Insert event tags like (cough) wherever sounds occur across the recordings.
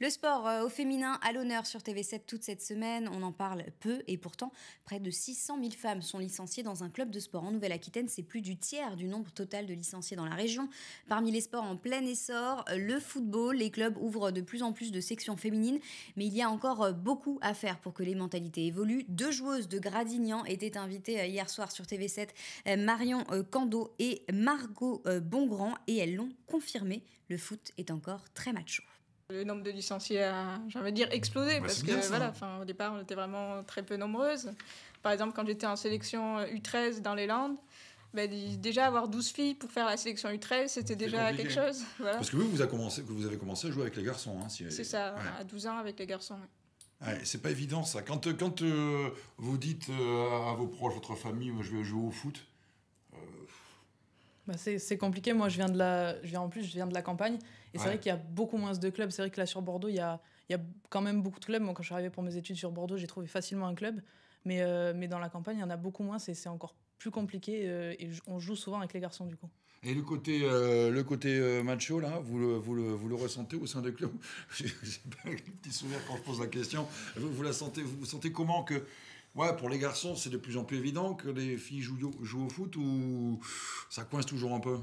Le sport euh, au féminin à l'honneur sur TV7 toute cette semaine. On en parle peu et pourtant, près de 600 000 femmes sont licenciées dans un club de sport en Nouvelle-Aquitaine. C'est plus du tiers du nombre total de licenciés dans la région. Parmi les sports en plein essor, euh, le football, les clubs ouvrent de plus en plus de sections féminines, mais il y a encore euh, beaucoup à faire pour que les mentalités évoluent. Deux joueuses de Gradignan étaient invitées hier soir sur TV7, Marion Cando et Margot Bongrand, et elles l'ont confirmé, le foot est encore très macho. Le nombre de licenciés a, dire, explosé bah, parce que voilà, hein. au départ, on était vraiment très peu nombreuses. Par exemple, quand j'étais en sélection U13 euh, dans les Landes, bah, déjà avoir 12 filles pour faire la sélection U13, c'était déjà quelque chose. (laughs) Parce que vous, vous, commencé, vous avez commencé à jouer avec les garçons. Hein, C'est ça, à 12 ans avec les garçons. Ce n'est c'est pas évident ça. Quand, euh, quand euh, vous dites à vos proches, votre famille, je vais jouer au foot, bah c'est compliqué. Moi, je viens de la, je viens en plus, je viens de la campagne. Et c'est vrai qu'il y a beaucoup moins de clubs. C'est vrai que là, sur Bordeaux, il y a, il y a quand même beaucoup de clubs. Moi, quand je suis arrivé pour mes études sur Bordeaux, j'ai trouvé facilement un club. Mais, euh, mais dans la campagne, il y en a beaucoup moins. C'est encore plus compliqué. Euh, et on joue souvent avec les garçons, du coup. Et le côté, euh, le côté macho, là, vous le, vous, le, vous le ressentez au sein des clubs (laughs) J'ai pas un petit souvenir quand je pose la question. Vous, vous la sentez, vous, vous sentez comment que Ouais, pour les garçons, c'est de plus en plus évident que les filles jouent, au foot ou ça coince toujours un peu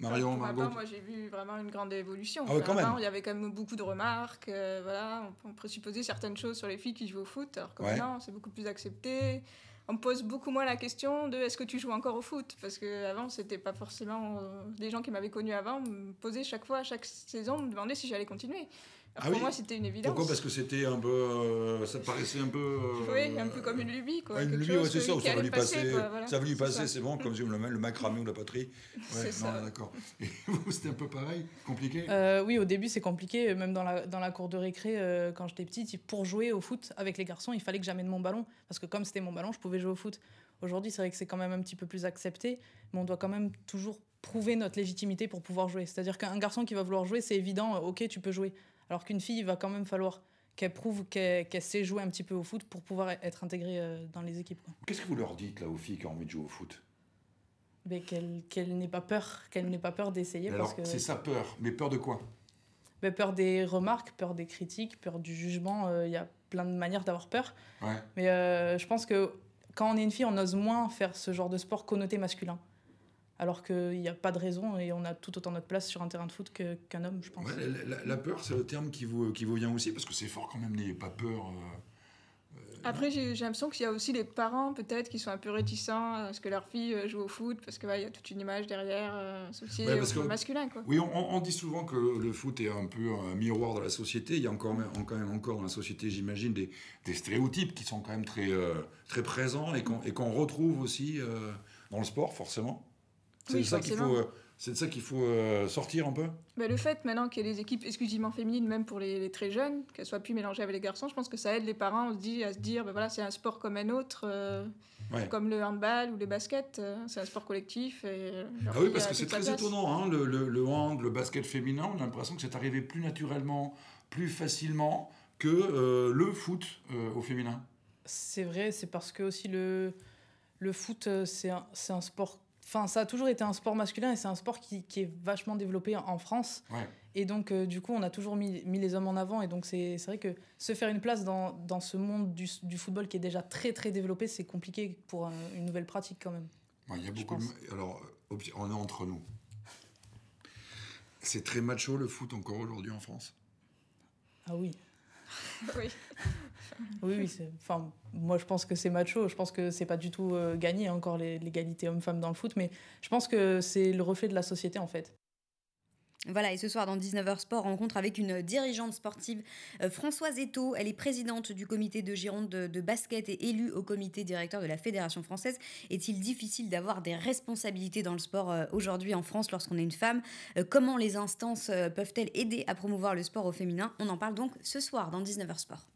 bah, Marion, Margot. moi j'ai vu vraiment une grande évolution. Ah il y avait quand même beaucoup de remarques, euh, voilà, on, présupposait certaines choses sur les filles qui jouent au foot, alors que maintenant c'est beaucoup plus accepté. On me pose beaucoup moins la question de est-ce que tu joues encore au foot Parce qu'avant, c'était pas forcément. les euh, des gens qui m'avaient connu avant me posaient chaque fois, à chaque saison, me demandaient si j'allais continuer. Ah pour moi, c'était une évidence. Pourquoi Parce que c'était un peu. Euh, ça paraissait un peu. oui, un euh, peu comme une lubie, quoi. une lubie, c'est ça, ça va lui passer. Ça va lui passer, c'est bon, comme si on le met, le macramé ou la patrie. (laughs) Ouais, ça. d'accord. Et vous, c'était un peu pareil Compliqué euh, Oui, au début, c'est compliqué. Même dans la, dans la cour de récré, quand j'étais petite, pour jouer au foot avec les garçons, il fallait que j'amène mon ballon. Parce que comme c'était mon ballon, je pouvais jouer au foot. Aujourd'hui, c'est vrai que c'est quand même un petit peu plus accepté, mais on doit quand même toujours prouver notre légitimité pour pouvoir jouer. C'est-à-dire qu'un garçon qui va vouloir jouer, c'est évident, ok, tu peux jouer. Alors qu'une fille, il va quand même falloir qu'elle prouve qu'elle sait jouer un petit peu au foot pour pouvoir être intégrée euh, dans les équipes. Qu'est-ce que vous leur dites là aux filles qui ont envie de jouer au foot Qu'elles ben, qu'elle n'aient pas peur, qu'elle n'ait pas peur d'essayer. Alors c'est sa peur, mais peur de quoi mais ben, peur des remarques, peur des critiques, peur du jugement. Euh, il y a plein de manières d'avoir peur. Mais euh, je pense que quand on est une fille, on ose moins faire ce genre de sport connoté masculin. Alors qu'il n'y a pas de raison et on a tout autant notre place sur un terrain de foot qu'un homme, je pense. la, peur, c'est le terme qui vous, qui vous vient aussi, parce que c'est fort quand même, n'ayez pas peur. Euh, euh, Après, j'ai l'impression qu'il y a aussi les parents, peut-être, qui sont un peu réticents à ce que leur fille euh, joue au foot, parce qu'il y a toute une image derrière, Oui, on, dit souvent que le foot est un peu un miroir de la société. Il y a encore, quand même encore dans la société, j'imagine, des, stéréotypes qui sont quand même très, très présents et qu'on retrouve aussi dans le sport, forcément. C'est de ça qu'il faut, euh, ça qu'il faut euh, sortir un peu bah, Le fait maintenant qu'il y ait des équipes exclusivement féminines, même pour les, très jeunes, qu'elles soient plus mélangées avec les garçons, je pense que ça aide les parents se dit, à se dire bah, voilà, c'est un sport comme un autre, euh, comme le handball ou le basket, c'est un sport collectif. ah oui, parce que c'est très étonnant, hein, le, le, le hand, le basket féminin, on a l'impression que c'est arrivé plus naturellement, plus facilement que le foot au féminin. C'est vrai, c'est parce que aussi le, le foot, c'est un, un, sport Enfin, ça a toujours été un sport masculin et c'est un sport qui, est vachement développé en France. Et donc, euh, du coup, on a toujours mis, les hommes en avant. Et donc, c'est vrai que se faire une place dans, ce monde du, football qui est déjà très, très développé, c'est compliqué pour euh, une nouvelle pratique quand même. Il y a beaucoup de... Alors, euh, on est entre nous. C'est très macho le foot encore aujourd'hui en France. Ah oui. oui. (laughs) Oui, oui enfin, moi je pense que c'est macho, je pense que c'est pas du tout euh, gagné encore l'égalité homme-femme dans le foot, mais je pense que c'est le reflet de la société en fait. Voilà, et ce soir dans 19h Sport, rencontre avec une dirigeante sportive, euh, Françoise Eto. Elle est présidente du comité de Gironde de, de basket et élue au comité directeur de la Fédération française. Est-il difficile d'avoir des responsabilités dans le sport euh, aujourd'hui en France lorsqu'on est une femme Comment les instances peuvent-elles aider à promouvoir le sport au féminin On en parle donc ce soir dans 19h Sport.